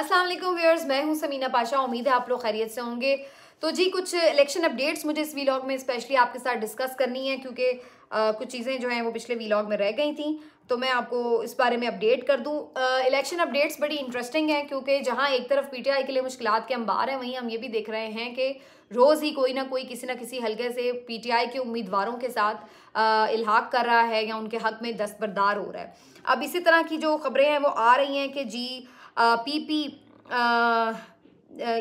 अस्सलाम वालेकुम व्यूअर्स मैं हूं समीना पाशा उम्मीद है आप लोग खैरियत से होंगे तो जी कुछ इलेक्शन अपडेट्स मुझे इस वीलॉग में स्पेशली आपके साथ डिस्कस करनी है क्योंकि कुछ चीज़ें जो हैं वो पिछले वीलॉग में रह गई थी तो मैं आपको इस बारे में अपडेट कर दूँ इलेक्शन अपडेट्स बड़ी इंटरेस्टिंग है क्योंकि जहाँ एक तरफ आई के लिए मुश्किल के अंबार हैं वहीं हम ये भी देख रहे हैं कि रोज़ ही कोई ना कोई किसी ना किसी हलके से आई के उम्मीदवारों के साथ इलाहाक कर रहा है या उनके हक में दस्तबरदार हो रहा है अब इसी तरह की जो खबरें हैं वो आ रही हैं कि जी पी पी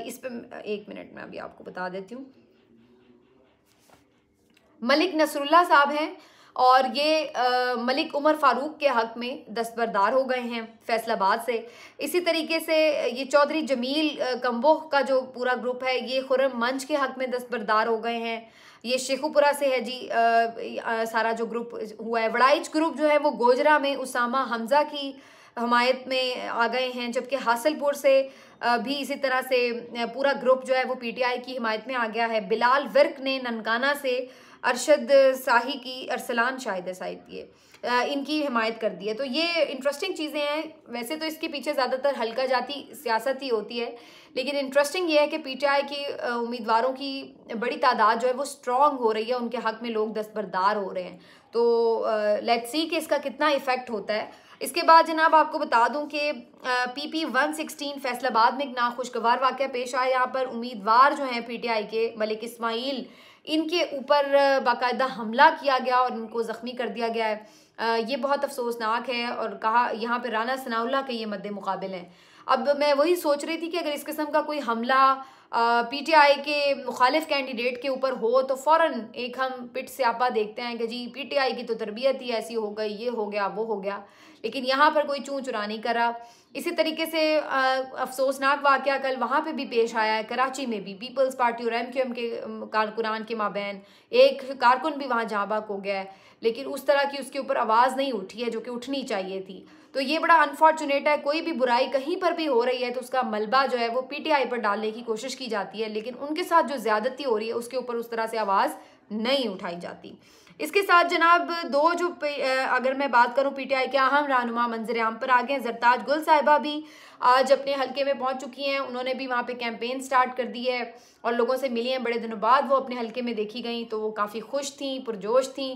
इस पर एक मिनट में अभी आपको बता देती हूँ मलिक नसरुल्ला साहब हैं और ये आ, मलिक उमर फारूक के हक में दस्तबरदार हो गए हैं फैसलाबाद से इसी तरीके से ये चौधरी जमील कम्बोह का जो पूरा ग्रुप है ये खुरम मंच के हक में दस्तबरदार हो गए हैं ये शेखुपुरा से है जी आ, आ, सारा जो ग्रुप हुआ है वड़ाइच ग्रुप जो है वो गोजरा में उसामा हमजा की हमायत में आ गए हैं जबकि हासिलपुर से भी इसी तरह से पूरा ग्रुप जो है वो पीटीआई की हिमायत में आ गया है बिलाल विर्क ने ननकाना से अरशद साही की अरसलान शाहिद साहिद ये इनकी हिमायत कर दी है तो ये इंटरेस्टिंग चीज़ें हैं वैसे तो इसके पीछे ज़्यादातर हल्का जाती सियासत ही होती है लेकिन इंटरेस्टिंग ये है कि पीटीआई की उम्मीदवारों की बड़ी तादाद जो है वो स्ट्रॉन्ग हो रही है उनके हक में लोग दस्तबरदार हो रहे हैं तो लेट्स सी कि इसका कितना इफ़ेक्ट होता है इसके बाद जनाब आपको बता दूं कि P P one sixteen Faisalabad में एक नाखुशगवार वाक़ पेश आया यहाँ पर उम्मीदवार जो हैं पी टी आई के मलिक इसमाइल इनके ऊपर बाकायदा हमला किया गया और इनको ज़ख्मी कर दिया गया है ये बहुत अफसोसनाक है और कहा यहाँ पर राना सनाउल्ला के ये मद्दे मुकाबल हैं अब मैं वही सोच रही थी कि अगर इस किस्म का कोई हमला पीटीआई के मुखालिफ कैंडिडेट के ऊपर हो तो फ़ौर एक हम पिट से आपा देखते हैं कि जी पीटीआई की तो तरबियत ही ऐसी हो गई ये हो गया वो हो गया लेकिन यहाँ पर कोई चूँ चुरा नहीं करा इसी तरीके से आ, अफसोसनाक वाक़ कल वहाँ पे भी पेश आया है कराची में भी पीपल्स पार्टी और एम क्यू एम के कारकुनान के माबेन एक कारकुन भी वहाँ जाँबाक हो गया है लेकिन उस तरह की उसके ऊपर आवाज़ नहीं उठी है जो कि उठनी चाहिए थी तो ये बड़ा अनफॉर्चुनेट है कोई भी बुराई कहीं पर भी हो रही है तो उसका मलबा जो है वो पीटीआई पर डालने की कोशिश की जाती है लेकिन उनके साथ जो ज्यादती हो रही है उसके ऊपर उस तरह से आवाज़ नहीं उठाई जाती इसके साथ जनाब दो जो अगर मैं बात करूं पीटीआई के अहम रहनुमा मंजर आम पर आ गए जरताज गुल साहिबा भी आज अपने हलके में पहुंच चुकी हैं उन्होंने भी वहां पे कैंपेन स्टार्ट कर दी है और लोगों से मिली हैं बड़े दिनों बाद वो अपने हलके में देखी गई तो वो काफ़ी खुश थी पुरजोश थी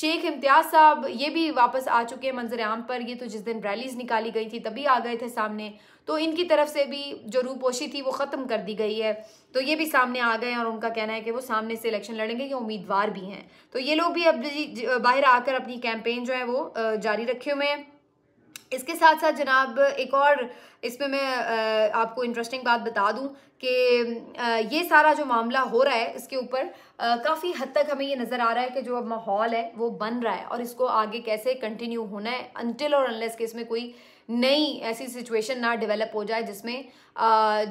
शेख इम्तियाज़ साहब ये भी वापस आ चुके हैं मंजर आम पर ये तो जिस दिन रैलीज निकाली गई थी तभी आ गए थे सामने तो इनकी तरफ से भी जो रूपोशी थी वो ख़त्म कर दी गई है तो ये भी सामने आ गए और उनका कहना है कि वो सामने से इलेक्शन लड़ेंगे ये उम्मीदवार भी हैं तो ये लोग भी अब बाहर आकर अपनी कैंपेन जो है वो जारी रखे हुए हैं इसके साथ साथ जनाब एक और इसमें मैं आपको इंटरेस्टिंग बात बता दूं कि ये सारा जो मामला हो रहा है इसके ऊपर काफ़ी हद तक हमें ये नज़र आ रहा है कि जो अब माहौल है वो बन रहा है और इसको आगे कैसे कंटिन्यू होना है अनटिल और अनलेस के इसमें कोई नई ऐसी सिचुएशन ना डेवलप हो जाए जिसमें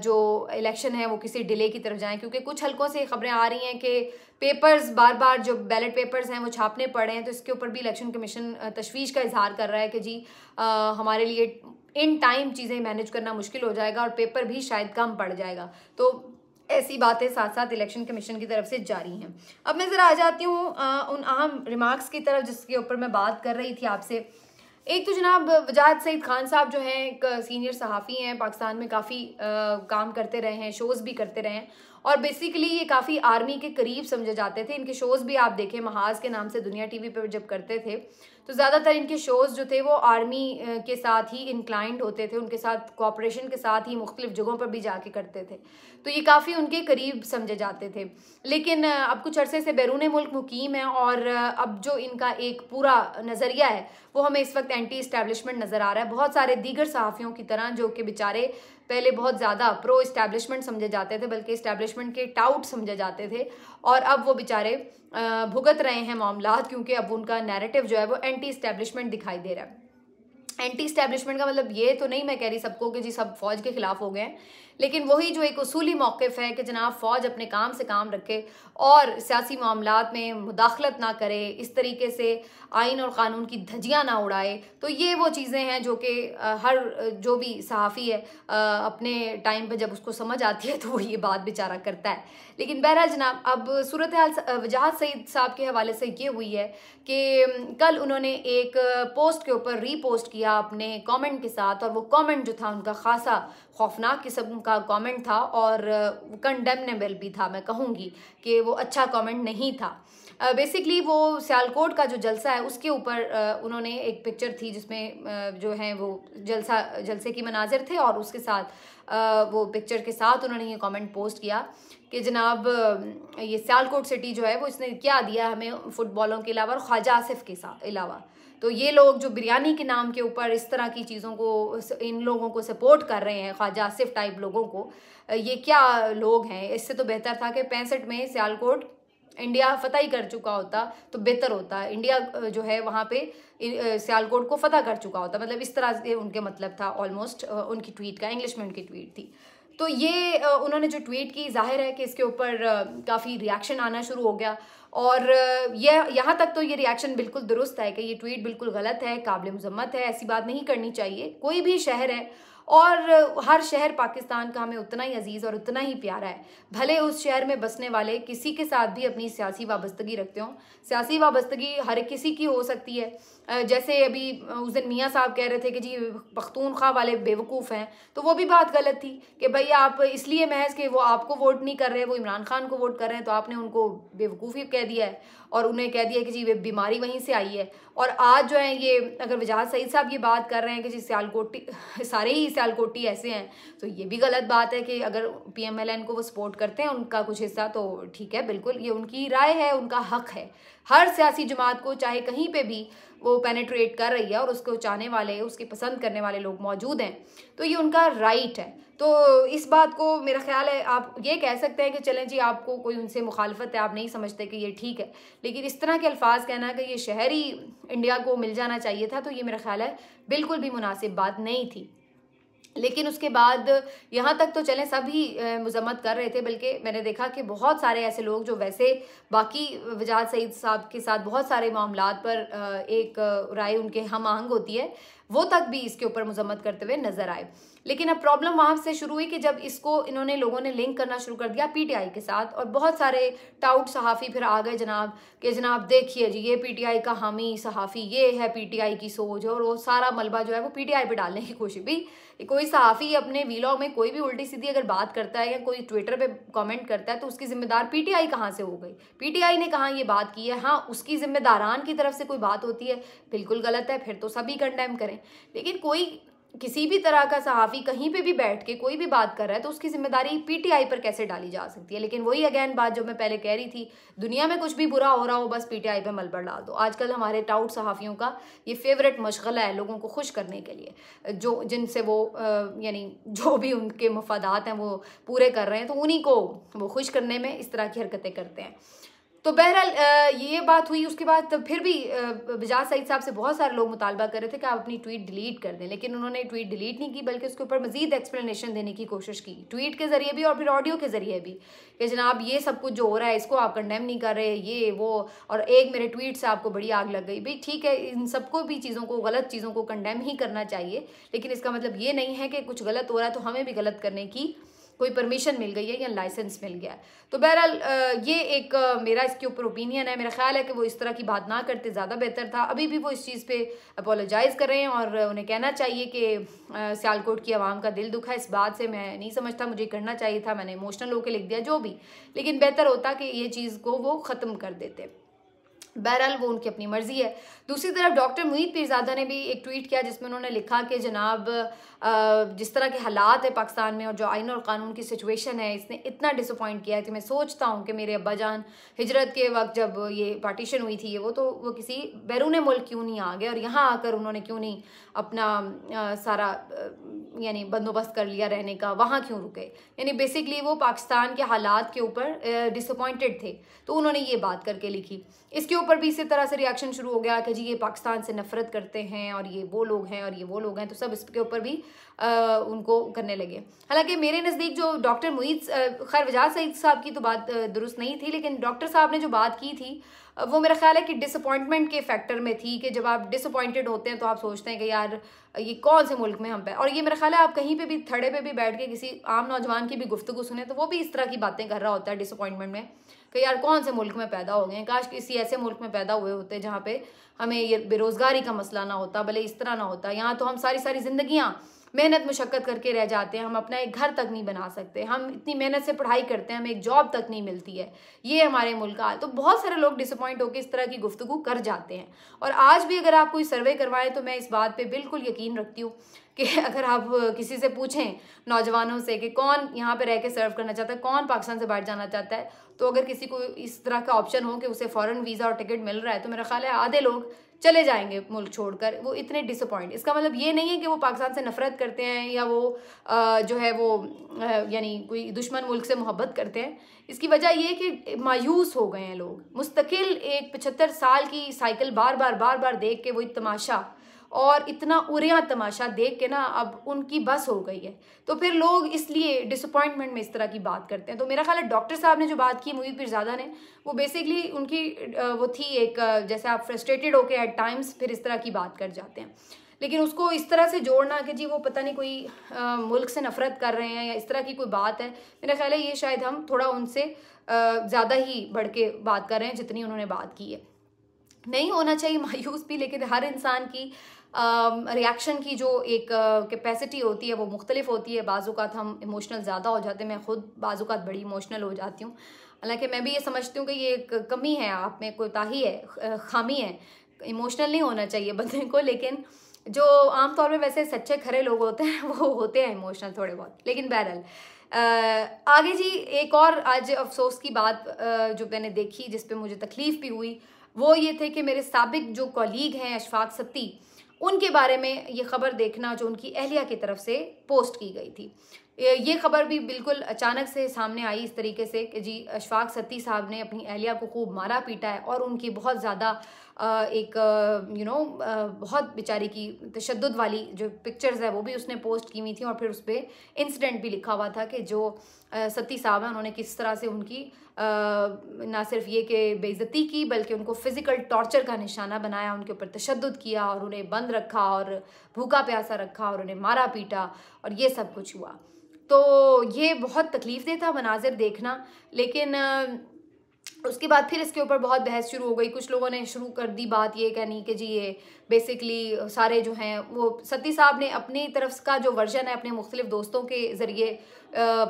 जो इलेक्शन है वो किसी डिले की तरफ जाए क्योंकि कुछ हलकों से खबरें आ रही हैं कि पेपर्स बार बार जो बैलेट पेपर्स हैं वो छापने पड़े हैं तो इसके ऊपर भी इलेक्शन कमीशन तशवीश का इजहार कर रहा है कि जी हमारे लिए इन टाइम चीज़ें मैनेज करना मुश्किल हो जाएगा और पेपर भी शायद कम पड़ जाएगा तो ऐसी बातें साथ साथ इलेक्शन कमीशन की तरफ से जारी हैं अब मैं ज़रा आ जाती हूँ उन अहम रिमार्क्स की तरफ जिसके ऊपर मैं बात कर रही थी आपसे एक तो जनाब वजाहत सईद खान साहब जो हैं एक सीनियर सहाफ़ी हैं पाकिस्तान में काफ़ी काम करते रहे हैं शोज़ भी करते रहे हैं और बेसिकली ये काफ़ी आर्मी के करीब समझे जाते थे इनके शोज़ भी आप देखें महाज के नाम से दुनिया टीवी पर जब करते थे तो ज़्यादातर इनके शोज़ जो थे वो आर्मी के साथ ही इंक्लाइंड होते थे उनके साथ कॉपरेशन के साथ ही मुख्तलिफ जगहों पर भी जाके करते थे तो ये काफ़ी उनके करीब समझे जाते थे लेकिन अब कुछ अरसे से बैरून मुल्क मुकीम है और अब जो इनका एक पूरा नज़रिया है वो हमें इस वक्त एंटी इस्टेबलिशमेंट नज़र आ रहा है बहुत सारे दीगर सहाफ़ियों की तरह जो कि बेचारे पहले बहुत ज़्यादा प्रो इस्टेबलिशमेंट समझे जाते थे बल्कि इस्टेब्लिशमेंट के टाउट समझे जाते थे और अब वो बेचारे भुगत रहे हैं मामला क्योंकि अब उनका नैरेटिव जो है वो एंटी स्टैब्लिशमेंट दिखाई दे रहा है एंटी स्टैब्लिशमेंट का मतलब ये तो नहीं मैं कह रही सबको कि जी सब फौज के खिलाफ हो गए हैं लेकिन वही जो एक असूली मौक़ है कि जनाब फ़ौज अपने काम से काम रखे और सियासी मामला में मुदाखलत ना करे इस तरीके से आइन और क़ानून की धजियाँ ना उड़ाए तो ये वो चीज़ें हैं जो कि हर जो भी सहाफ़ी है अपने टाइम पर जब उसको समझ आती है तो वो ये बात बेचारा करता है लेकिन बहरहाल जनाब अब सूरत हाल वजाहत सईद साहब के हवाले से ये हुई है कि कल उन्होंने एक पोस्ट के ऊपर रीपोस्ट किया अपने कमेंट के साथ और वो कमेंट जो था उनका खासा खौफनाक किस्म का कमेंट था और कंडेमनेबल भी था मैं कहूँगी कि वो अच्छा कमेंट नहीं था बेसिकली uh, वो सियालकोट का जो जलसा है उसके ऊपर uh, उन्होंने एक पिक्चर थी जिसमें uh, जो है वो जलसा जलसे की मनाजिर थे और उसके साथ वो पिक्चर के साथ उन्होंने ये कमेंट पोस्ट किया कि जनाब ये सियालकोट सिटी जो है वो इसने क्या दिया हमें फुटबॉलों के अलावा और ख्वाजा आसिफ के साथ अलावा तो ये लोग जो बिरयानी के नाम के ऊपर इस तरह की चीज़ों को इन लोगों को सपोर्ट कर रहे हैं ख्वाजा आसिफ टाइप लोगों को ये क्या लोग हैं इससे तो बेहतर था कि पैंसठ में सियालकोट इंडिया फतह ही कर चुका होता तो बेहतर होता इंडिया जो है वहाँ पे सियालकोट को फतह कर चुका होता मतलब इस तरह से उनके मतलब था ऑलमोस्ट उनकी ट्वीट का इंग्लिश में उनकी ट्वीट थी तो ये उन्होंने जो ट्वीट की जाहिर है कि इसके ऊपर काफ़ी रिएक्शन आना शुरू हो गया और यह यहाँ तक तो ये रिएक्शन बिल्कुल दुरुस्त है कि ये ट्वीट बिल्कुल गलत है काबिल मजम्मत है ऐसी बात नहीं करनी चाहिए कोई भी शहर है और हर शहर पाकिस्तान का हमें उतना ही अजीज़ और उतना ही प्यारा है भले उस शहर में बसने वाले किसी के साथ भी अपनी सियासी वाबस्तगी रखते हों सियासी वाबस्तगी हर किसी की हो सकती है जैसे अभी उस दिन मियाँ साहब कह रहे थे कि जी पख्तून खा वाले बेवकूफ़ हैं तो वो भी बात गलत थी कि भाई आप इसलिए महज के वो आपको वोट नहीं कर रहे वो इमरान खान को वोट कर रहे हैं तो आपने उनको बेवकूफ़ी कह दिया है और उन्हें कह दिया कि जी वे बीमारी वहीं से आई है और आज जो है ये अगर वजाहत सईद साहब ये बात कर रहे हैं कि जी सियालकोटी सारे ही सियालकोटी ऐसे हैं तो ये भी गलत बात है कि अगर पी एम एल एन को वो सपोर्ट करते हैं उनका कुछ हिस्सा तो ठीक है बिल्कुल ये उनकी राय है उनका हक है हर सियासी जमात को चाहे कहीं पर भी वो पेनेट्रेट कर रही है और उसको चाहने वाले उसकी पसंद करने वाले लोग मौजूद हैं तो ये उनका राइट है तो इस बात को मेरा ख्याल है आप ये कह सकते हैं कि चलें जी आपको कोई उनसे मुखालफत है आप नहीं समझते कि ये ठीक है लेकिन इस तरह के अल्फाज कहना कि ये शहरी इंडिया को मिल जाना चाहिए था तो ये मेरा ख्याल है बिल्कुल भी मुनासिब बात नहीं थी लेकिन उसके बाद यहाँ तक तो चलें सभी मजम्मत कर रहे थे बल्कि मैंने देखा कि बहुत सारे ऐसे लोग जो वैसे बाकी वजाद सईद साहब के साथ बहुत सारे मामला पर एक राय उनके हम आहंग होती है वो तक भी इसके ऊपर मजम्मत करते हुए नजर आए लेकिन अब प्रॉब्लम वहाँ से शुरू हुई कि जब इसको इन्होंने लोगों ने लिंक करना शुरू कर दिया पीटीआई के साथ और बहुत सारे टाउट सहाफ़ी फिर आ गए जनाब कि जनाब देखिए जी ये पीटीआई का हामी सहाफ़ी ये है पीटीआई की सोच और वो सारा मलबा जो है वो पीटीआई पे डालने की कोशिश भी कोई सहाफ़ी अपने वीलॉग में कोई भी उल्टी सीधी अगर बात करता है या कोई ट्विटर पर कॉमेंट करता है तो उसकी जिम्मेदार पीटीआई कहाँ से हो गई पीटीआई ने कहाँ ये बात की है हाँ उसकी जिम्मेदारान की तरफ से कोई बात होती है बिल्कुल गलत है फिर तो सभी कंडेम करें लेकिन कोई किसी भी तरह का सहाफ़ी कहीं पे भी बैठ के कोई भी बात कर रहा है तो उसकी जिम्मेदारी पीटीआई पर कैसे डाली जा सकती है लेकिन वही अगेन बात जो मैं पहले कह रही थी दुनिया में कुछ भी बुरा हो रहा हो बस पीटीआई पे मलबर डाल दो आजकल हमारे टाउट सहाफ़ियों का ये फेवरेट मशगला है लोगों को खुश करने के लिए जो जिनसे वो यानी जो भी उनके मफादात हैं वो पूरे कर रहे हैं तो उन्हीं को वो खुश करने में इस तरह की हरकतें करते हैं तो बहरहाल ये बात हुई उसके बाद फिर भी बजाज सईद साहब से बहुत सारे लोग मुतालबा कर रहे थे कि आप अपनी ट्वीट डिलीट कर दें लेकिन उन्होंने ट्वीट डिलीट नहीं की बल्कि उसके ऊपर मजीद एक्सप्लेनेशन देने की कोशिश की ट्वीट के ज़रिए भी और फिर ऑडियो के ज़रिए भी कि जनाब ये सब कुछ जो हो रहा है इसको आप कंडेम नहीं कर रहे ये वो और एक मेरे ट्वीट से आपको बड़ी आग लग गई भाई ठीक है इन सबको भी चीज़ों को गलत चीज़ों को कंडेम ही करना चाहिए लेकिन इसका मतलब ये नहीं है कि कुछ गलत हो रहा है तो हमें भी गलत करने की कोई परमिशन मिल गई है या लाइसेंस मिल गया है तो बहरहाल ये एक मेरा इसके ऊपर ओपिनियन है मेरा ख्याल है कि वो इस तरह की बात ना करते ज़्यादा बेहतर था अभी भी वो इस चीज़ पे अपोलोजाइज़ कर रहे हैं और उन्हें कहना चाहिए कि सियालकोट की आवाम का दिल दुखा इस बात से मैं नहीं समझता मुझे करना चाहिए था मैंने इमोशनल होकर लिख दिया जो भी लेकिन बेहतर होता कि ये चीज़ को वो ख़त्म कर देते बहरहाल वो उनकी अपनी मर्ज़ी है दूसरी तरफ डॉक्टर मुहीद पीरजादा ने भी एक ट्वीट किया जिसमें उन्होंने लिखा कि जनाब जिस तरह के हालात है पाकिस्तान में और जो आइन और कानून की सिचुएशन है इसने इतना डिसअपॉइंट किया है कि मैं सोचता हूँ कि मेरे अब्बा जान हिजरत के वक्त जब ये पार्टीशन हुई थी वो तो वो किसी बैरून मुल्क क्यों नहीं आ गए और यहाँ आकर उन्होंने क्यों नहीं अपना सारा यानी बंदोबस्त कर लिया रहने का वहाँ क्यों रुके यानी बेसिकली वो पाकिस्तान के हालात के ऊपर डिसअपॉइंटेड थे तो उन्होंने ये बात करके लिखी इसके ऊपर भी इसी तरह से रिएक्शन शुरू हो गया कि जी ये पाकिस्तान से नफरत करते हैं और ये वो लोग हैं और ये वो लोग हैं तो सब इसके ऊपर भी आ, उनको करने लगे हालांकि मेरे नज़दीक जो डॉक्टर मुईद खैर वजाज सईद साहब की तो बात दुरुस्त नहीं थी लेकिन डॉक्टर साहब ने जो बात की थी वो मेरा ख्याल है कि डिसअपॉइंटमेंट के फैक्टर में थी कि जब आप डिसअपॉइंटेड होते हैं तो आप सोचते हैं कि यार ये कौन से मुल्क में हम पे और ये मेरा ख्याल है आप कहीं पे भी थड़े पे भी बैठ के किसी आम नौजवान की भी गुफ्तु सुने तो वो भी इस तरह की बातें कर रहा होता है डिसअपॉइंटमेंट में कि यार कौन से मुल्क में पैदा हो गए हैं काश किसी ऐसे मुल्क में पैदा हुए होते जहाँ पे हमें ये बेरोज़गारी का मसला ना होता भले इस तरह ना होता यहाँ तो हम सारी सारी जिंदगियाँ मेहनत मुशक्क़त करके रह जाते हैं हम अपना एक घर तक नहीं बना सकते हम इतनी मेहनत से पढ़ाई करते हैं हमें एक जॉब तक नहीं मिलती है ये हमारे मुल्क का तो बहुत सारे लोग डिसअपॉइंट होकर इस तरह की गुफ्तु कर जाते हैं और आज भी अगर आप कोई सर्वे करवाएं तो मैं इस बात पर बिल्कुल यकीन रखती हूँ कि अगर आप किसी से पूछें नौजवानों से कि कौन यहाँ पर रह के सर्व करना चाहता है कौन पाकिस्तान से बाहर जाना चाहता है तो अगर किसी को इस तरह का ऑप्शन हो कि उसे फ़ौरन वीज़ा और टिकट मिल रहा है तो मेरा ख्याल है आधे लोग चले जाएंगे मुल्क छोड़कर वो इतने डिसअपॉइंट इसका मतलब ये नहीं है कि वो पाकिस्तान से नफरत करते हैं या वो आ, जो है वो यानी कोई दुश्मन मुल्क से मोहब्बत करते हैं इसकी वजह ये है कि मायूस हो गए हैं लोग मुस्तकिल एक पचहत्तर साल की साइकिल बार बार बार बार देख के वो तमाशा और इतना उरिया तमाशा देख के ना अब उनकी बस हो गई है तो फिर लोग इसलिए डिसअपॉइंटमेंट में इस तरह की बात करते हैं तो मेरा ख्याल है डॉक्टर साहब ने जो बात की मुबीद पिरजादा ने वो बेसिकली उनकी वो थी एक जैसे आप फ्रस्ट्रेटेड होके एट टाइम्स फिर इस तरह की बात कर जाते हैं लेकिन उसको इस तरह से जोड़ना कि जी वो पता नहीं कोई आ, मुल्क से नफरत कर रहे हैं या इस तरह की कोई बात है मेरा ख्याल है ये शायद हम थोड़ा उनसे ज़्यादा ही बढ़ के बात कर रहे हैं जितनी उन्होंने बात की है नहीं होना चाहिए मायूस भी लेकिन हर इंसान की रिएक्शन um, की जो एक कैपेसिटी uh, होती है वो मुख्तलिफ होती है बाज़ात हम इमोशनल ज़्यादा हो जाते हैं मैं ख़ुद बाज़ात बड़ी इमोशनल हो जाती हूँ हालांकि मैं भी ये समझती हूँ कि ये एक कमी है आप में कोताही है uh, खामी है इमोशनल नहीं होना चाहिए बंदे को लेकिन जो आमतौर पर वैसे सच्चे खरे लोग होते हैं वो होते हैं इमोशनल थोड़े बहुत लेकिन बहरहाल uh, आगे जी एक और आज अफसोस की बात जो मैंने देखी जिस पे मुझे तकलीफ़ भी हुई वो ये थे कि मेरे सबक जो कॉलीग हैं अशफाक सत्ती उनके बारे में ये खबर देखना जो उनकी अहलिया की तरफ से पोस्ट की गई थी ये खबर भी बिल्कुल अचानक से सामने आई इस तरीके से कि जी अशफाक सत्ती साहब ने अपनी अहलिया को खूब मारा पीटा है और उनकी बहुत ज़्यादा एक यू नो बहुत बेचारी की तशद वाली जो पिक्चर्स है वो भी उसने पोस्ट की हुई थी और फिर उस पर इंसिडेंट भी लिखा हुआ था कि जो सत्ती साहब हैं उन्होंने किस तरह से उनकी ना सिर्फ ये कि बेइज्जती की बल्कि उनको फ़िज़िकल टॉर्चर का निशाना बनाया उनके ऊपर तशद किया और उन्हें बंद रखा और भूखा प्यासा रखा और उन्हें मारा पीटा और ये सब कुछ हुआ तो ये बहुत तकलीफ़ देता मनाजिर देखना लेकिन उसके बाद फिर इसके ऊपर बहुत बहस शुरू हो गई कुछ लोगों ने शुरू कर दी बात ये कहनी कि जी ये बेसिकली सारे जो हैं वो सती साहब ने अपनी तरफ का जो वर्जन है अपने मुख्तलिफ दोस्तों के ज़रिए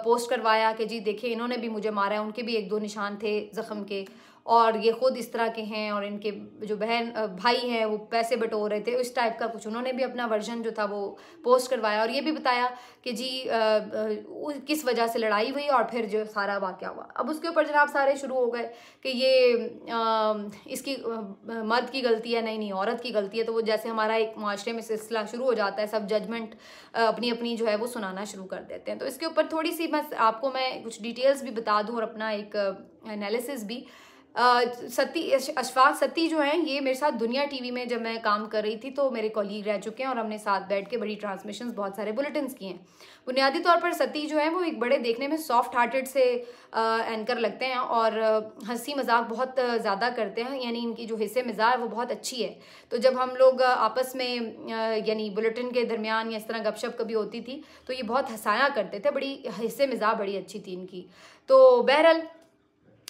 पोस्ट करवाया कि जी देखिए इन्होंने भी मुझे मारा है उनके भी एक दो निशान थे ज़ख़म के और ये ख़ुद इस तरह के हैं और इनके जो बहन भाई हैं वो पैसे बटोर रहे थे उस टाइप का कुछ उन्होंने भी अपना वर्जन जो था वो पोस्ट करवाया और ये भी बताया कि जी आ, आ, किस वजह से लड़ाई हुई और फिर जो सारा वाक़ हुआ अब उसके ऊपर जनाब सारे शुरू हो गए कि ये आ, इसकी मर्द की गलती है नहीं नहीं औरत की गलती है तो वो जैसे हमारा एक माशरे में सिलसिला शुरू हो जाता है सब जजमेंट अपनी अपनी जो है वो सुनाना शुरू कर देते हैं तो इसके ऊपर थोड़ी सी मैं आपको मैं कुछ डिटेल्स भी बता दूँ और अपना एक एनालिसिस भी सती अशफाक सती जो हैं ये मेरे साथ दुनिया टीवी में जब मैं काम कर रही थी तो मेरे कॉलीग रह चुके हैं और हमने साथ बैठ के बड़ी ट्रांसमिशन बहुत सारे बुलेटिन किए हैं बुनियादी तौर पर सती जो है वो एक बड़े देखने में सॉफ्ट हार्टेड से एंकर लगते हैं और हंसी मजाक बहुत ज़्यादा करते हैं यानी इनकी जो हिस्से मिजाज है वो बहुत अच्छी है तो जब हम लोग आपस में यानी बुलेटिन के दरमियान या इस तरह गपशप कभी होती थी तो ये बहुत हंसाया करते थे बड़ी हिस्से मिजाज बड़ी अच्छी थी इनकी तो बहरहाल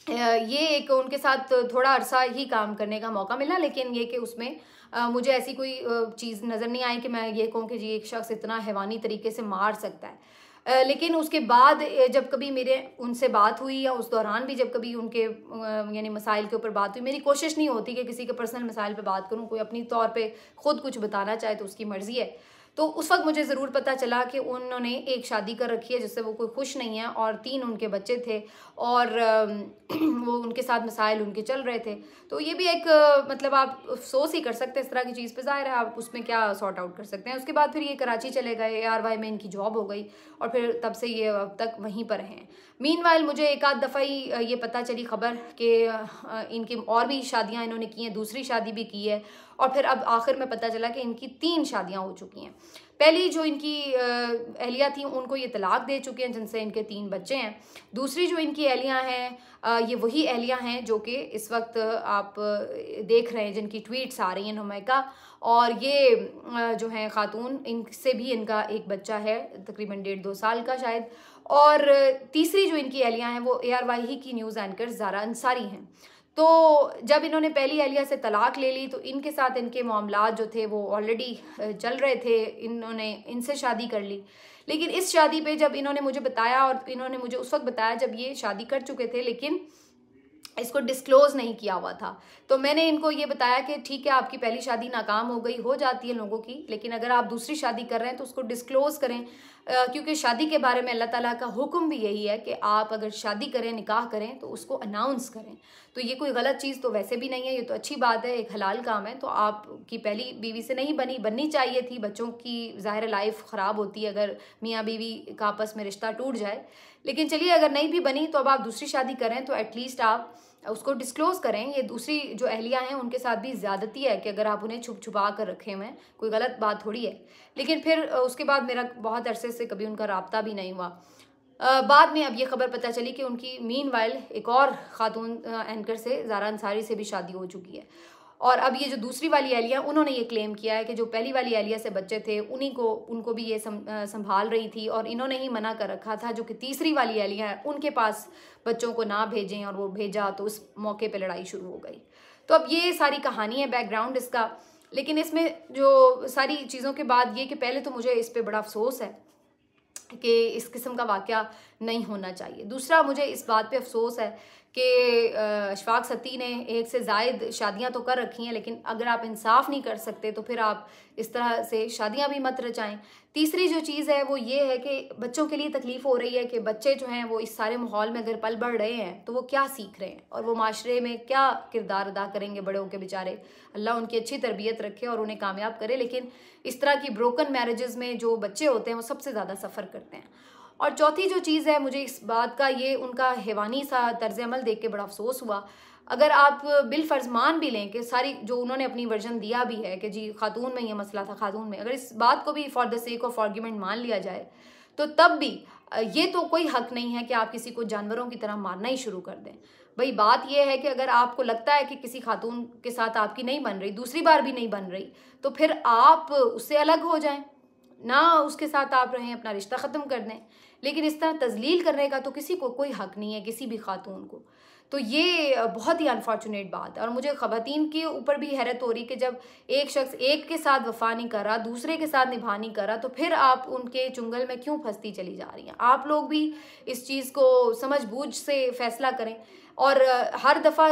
ये एक उनके साथ थोड़ा अरसा ही काम करने का मौका मिला लेकिन ये कि उसमें आ, मुझे ऐसी कोई चीज़ नज़र नहीं आई कि मैं ये कहूँ कि जी एक शख्स इतना हैवानी तरीके से मार सकता है आ, लेकिन उसके बाद जब कभी मेरे उनसे बात हुई या उस दौरान भी जब कभी उनके यानी मसाइल के ऊपर बात हुई मेरी कोशिश नहीं होती कि किसी के पर्सनल मसाइल पर बात करूँ कोई अपनी तौर पर ख़ुद कुछ बताना चाहे तो उसकी मर्ज़ी है तो उस वक्त मुझे ज़रूर पता चला कि उन्होंने एक शादी कर रखी है जिससे वो कोई खुश नहीं है और तीन उनके बच्चे थे और वो उनके साथ मसाइल उनके चल रहे थे तो ये भी एक मतलब आप अफसोस ही कर सकते हैं इस तरह की चीज़ पे ज़ाहिर है आप उसमें क्या सॉर्ट आउट कर सकते हैं उसके बाद फिर ये कराची चले गए ए में इनकी जॉब हो गई और फिर तब से ये अब तक वहीं पर हैं मीन मुझे एक आध दफ़ा ही ये पता चली खबर कि इनकी और भी शादियाँ इन्होंने की हैं दूसरी शादी भी की है और फिर अब आखिर में पता चला कि इनकी तीन शादियाँ हो चुकी हैं पहली जो इनकी अहलिया थी उनको ये तलाक दे चुके हैं जिनसे इनके तीन बच्चे हैं दूसरी जो इनकी अहलियाँ हैं ये वही अहलियाँ हैं जो कि इस वक्त आप देख रहे हैं जिनकी ट्वीट्स आ रही हैं नुमैका और ये जो हैं ख़ातून इनसे भी इनका एक बच्चा है तकरीबन डेढ़ दो साल का शायद और तीसरी जो इनकी एलियाँ हैं वो ए आर वाई ही की न्यूज़ एंकर ज़ारा अंसारी हैं तो जब इन्होंने पहली एलिया से तलाक ले ली तो इनके साथ इनके मामला जो थे वो ऑलरेडी चल रहे थे इन्होंने इनसे शादी कर ली लेकिन इस शादी पे जब इन्होंने मुझे बताया और इन्होंने मुझे उस वक्त बताया जब ये शादी कर चुके थे लेकिन इसको डिस्क्लोज़ नहीं किया हुआ था तो मैंने इनको ये बताया कि ठीक है आपकी पहली शादी नाकाम हो गई हो जाती है लोगों की लेकिन अगर आप दूसरी शादी कर रहे हैं तो उसको डिस्क्लोज़ करें क्योंकि शादी के बारे में अल्लाह ताला का हुक्म भी यही है कि आप अगर शादी करें निकाह करें तो उसको अनाउंस करें तो ये कोई गलत चीज़ तो वैसे भी नहीं है ये तो अच्छी बात है एक हलाल काम है तो आपकी पहली बीवी से नहीं बनी बननी चाहिए थी बच्चों की ज़ाहिर लाइफ ख़राब होती है अगर मियाँ बीवी का आपस में रिश्ता टूट जाए लेकिन चलिए अगर नहीं भी बनी तो अब आप दूसरी शादी करें तो एटलीस्ट आप उसको डिस्क्लोज करें ये दूसरी जो अहलियाँ हैं उनके साथ भी ज़्यादती है कि अगर आप उन्हें छुप छुपा कर रखे हुए हैं कोई गलत बात थोड़ी है लेकिन फिर उसके बाद मेरा बहुत अरसे से कभी उनका रबता भी नहीं हुआ बाद में अब ये खबर पता चली कि उनकी मीन एक और ख़ातून एंकर से जारा अंसारी से भी शादी हो चुकी है और अब ये जो दूसरी वाली एलिया उन्होंने ये क्लेम किया है कि जो पहली वाली एलिया से बच्चे थे उन्हीं को उनको भी ये संभाल रही थी और इन्होंने ही मना कर रखा था जो कि तीसरी वाली एलिया है उनके पास बच्चों को ना भेजें और वो भेजा तो उस मौके पर लड़ाई शुरू हो गई तो अब ये सारी कहानी है बैकग्राउंड इसका लेकिन इसमें जो सारी चीज़ों के बाद ये कि पहले तो मुझे इस पर बड़ा अफसोस है कि इस किस्म का वाक़ नहीं होना चाहिए दूसरा मुझे इस बात पे अफसोस है कि अशफाक सती ने एक से जायद शादियां तो कर रखी हैं लेकिन अगर आप इंसाफ नहीं कर सकते तो फिर आप इस तरह से शादियां भी मत रचाएं तीसरी जो चीज़ है वो ये है कि बच्चों के लिए तकलीफ़ हो रही है कि बच्चे जो हैं वो इस सारे माहौल में अगर पल बढ़ रहे हैं तो वो क्या सीख रहे हैं और वो माशरे में क्या किरदार अदा करेंगे बड़ों के बेचारे अल्लाह उनकी अच्छी तरबियत रखे और उन्हें कामयाब करे लेकिन इस तरह की ब्रोकन मैरिज़ में जो बच्चे होते हैं वो सबसे ज़्यादा सफ़र करते हैं और चौथी जो चीज़ है मुझे इस बात का ये उनका हैवानी सा तर्ज अमल देख के बड़ा अफसोस हुआ अगर आप बिल फर्ज मान भी लें कि सारी जो उन्होंने अपनी वर्जन दिया भी है कि जी खातून में ये मसला था खातून में अगर इस बात को भी for the sake of argument मान लिया जाए तो तब भी ये तो कोई हक नहीं है कि आप किसी को जानवरों की तरह मारना ही शुरू कर दें भाई बात यह है कि अगर आपको लगता है कि किसी खातून के साथ आपकी नहीं बन रही दूसरी बार भी नहीं बन रही तो फिर आप उससे अलग हो जाएं ना उसके साथ आप रहें अपना रिश्ता ख़त्म कर दें लेकिन इस तरह तजलील करने का तो किसी को कोई हक नहीं है किसी भी खातून को तो ये बहुत ही अनफॉर्चुनेट बात है और मुझे ख़वातीन के ऊपर भी हैरत हो रही कि जब एक शख्स एक के साथ वफा नहीं करा दूसरे के साथ निभा नहीं करा तो फिर आप उनके चुंगल में क्यों फंसती चली जा रही हैं आप लोग भी इस चीज़ को समझ बूझ से फैसला करें और हर दफ़ा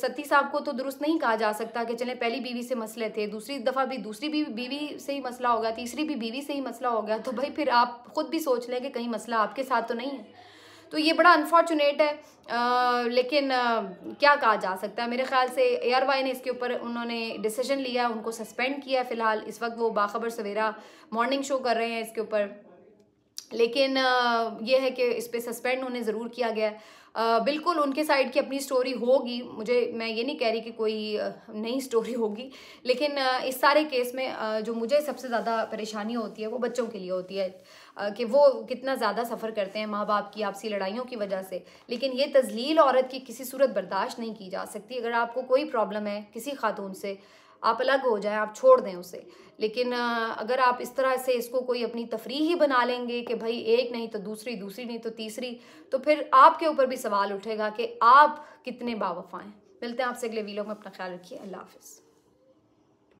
सती साहब को तो दुरुस्त नहीं कहा जा सकता कि चलें पहली बीवी से मसले थे दूसरी दफ़ा भी दूसरी भी बीवी से ही मसला हो गया तीसरी भी बीवी से ही मसला हो गया तो भाई फिर आप ख़ुद भी सोच लें कि कहीं मसला आपके साथ तो नहीं है तो ये बड़ा अनफॉर्चुनेट है आ, लेकिन आ, क्या कहा जा सकता है मेरे ख्याल से आर वाई ने इसके ऊपर उन्होंने डिसीजन लिया उनको सस्पेंड किया फ़िलहाल इस वक्त वो बाखबर सवेरा मॉर्निंग शो कर रहे हैं इसके ऊपर लेकिन ये है कि इस पर सस्पेंड उन्हें ज़रूर किया गया है बिल्कुल उनके साइड की अपनी स्टोरी होगी मुझे मैं ये नहीं कह रही कि कोई नई स्टोरी होगी लेकिन इस सारे केस में जो मुझे सबसे ज़्यादा परेशानी होती है वो बच्चों के लिए होती है कि वो कितना ज़्यादा सफ़र करते हैं माँ बाप की आपसी लड़ाइयों की वजह से लेकिन ये तजलील औरत की किसी सूरत बर्दाश्त नहीं की जा सकती अगर आपको कोई प्रॉब्लम है किसी खातून से आप अलग हो जाएं आप छोड़ दें उसे लेकिन अगर आप इस तरह से इसको कोई अपनी तफरी ही बना लेंगे कि भाई एक नहीं तो दूसरी दूसरी नहीं तो तीसरी तो फिर आपके ऊपर भी सवाल उठेगा कि आप कितने बावफा हैं मिलते हैं आपसे अगले वीलों में अपना ख्याल रखिए अल्लाह हाफिज़